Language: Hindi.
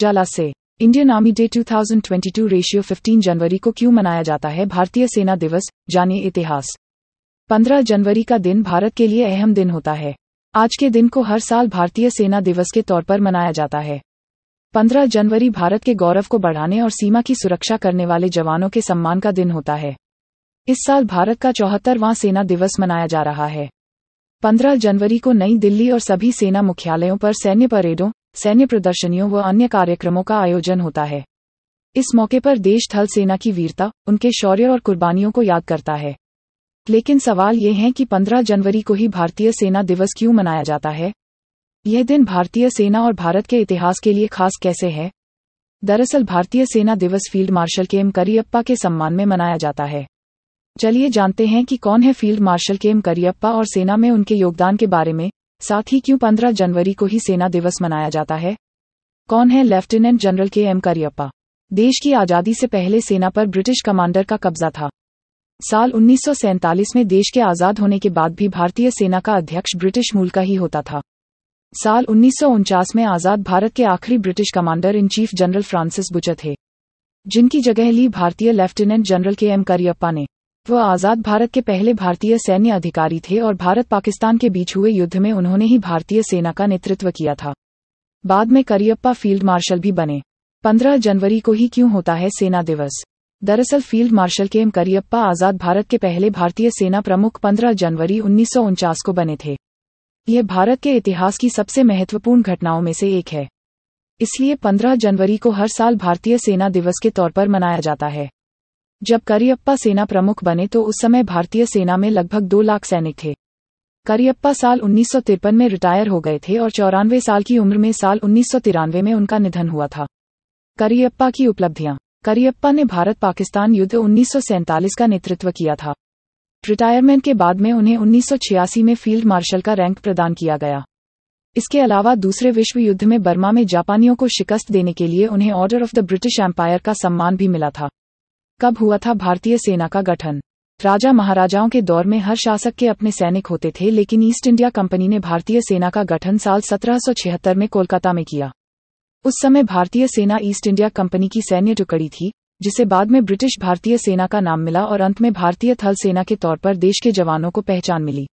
जाला से इंडियन आर्मी डे 2022 रेशियो 15 जनवरी को क्यों मनाया जाता है भारतीय सेना दिवस जानिए इतिहास 15 जनवरी का दिन भारत के लिए अहम दिन होता है आज के दिन को हर साल भारतीय सेना दिवस के तौर पर मनाया जाता है 15 जनवरी भारत के गौरव को बढ़ाने और सीमा की सुरक्षा करने वाले जवानों के सम्मान का दिन होता है इस साल भारत का चौहत्तरवां सेना दिवस मनाया जा रहा है 15 जनवरी को नई दिल्ली और सभी सेना मुख्यालयों पर सैन्य परेडों सैन्य प्रदर्शनियों व अन्य कार्यक्रमों का आयोजन होता है इस मौके पर देश थल सेना की वीरता उनके शौर्य और कुर्बानियों को याद करता है लेकिन सवाल ये है कि 15 जनवरी को ही भारतीय सेना दिवस क्यों मनाया जाता है यह दिन भारतीय सेना और भारत के इतिहास के लिए खास कैसे है दरअसल भारतीय सेना दिवस field marshal K M Cariappa के सम्मान में मनाया जाता है चलिए जानते हैं कि कौन है field marshal K M Cariappa और सेना में उनके योगदान के बारे में साथ ही क्यों 15 जनवरी को ही सेना दिवस मनाया जाता है कौन है lieutenant general K M Cariappa देश की आज़ादी से पहले सेना पर ब्रिटिश कमांडर का कब्जा था साल उन्नीस में देश के आज़ाद होने के बाद भी भारतीय सेना का अध्यक्ष ब्रिटिश मूल का ही होता था साल उन्नीस में आज़ाद भारत के आखिरी British commander in chief general Francis Bucher थे जिनकी जगह ली भारतीय lieutenant general K M Cariappa ने वह आज़ाद भारत के पहले भारतीय सैन्य अधिकारी थे और भारत पाकिस्तान के बीच हुए युद्ध में उन्होंने ही भारतीय सेना का नेतृत्व किया था बाद में करियप्पा फील्ड मार्शल भी बने 15 जनवरी को ही क्यों होता है सेना दिवस दरअसल field marshal K M Cariappa आज़ाद भारत के पहले भारतीय सेना प्रमुख 15 जनवरी उन्नीस को बने थे यह भारत के इतिहास की सबसे महत्वपूर्ण घटनाओं में से एक है इसलिए 15 जनवरी को हर साल भारतीय सेना दिवस के तौर पर मनाया जाता है जब करियप्पा सेना प्रमुख बने तो उस समय भारतीय सेना में लगभग दो लाख सैनिक थे करियप्पा साल उन्नीस में रिटायर हो गए थे और चौरानवे साल की उम्र में साल उन्नीस में उनका निधन हुआ था करियप्पा की उपलब्धियां करियप्पा ने भारत पाकिस्तान युद्ध उन्नीस का नेतृत्व किया था रिटायरमेंट के बाद में उन्हें उन्नीस में फील्ड मार्शल का रैंक प्रदान किया गया इसके अलावा दूसरे विश्व युद्ध में बर्मा में जापानियों को शिकस्त देने के लिए उन्हें order of the British empire का सम्मान भी मिला था कब हुआ था भारतीय सेना का गठन राजा महाराजाओं के दौर में हर शासक के अपने सैनिक होते थे लेकिन ईस्ट इंडिया कंपनी ने भारतीय सेना का गठन साल 1776 में कोलकाता में किया उस समय भारतीय सेना ईस्ट इंडिया कंपनी की सैन्य टुकड़ी थी जिसे बाद में ब्रिटिश भारतीय सेना का नाम मिला और अंत में भारतीय थल सेना के तौर पर देश के जवानों को पहचान मिली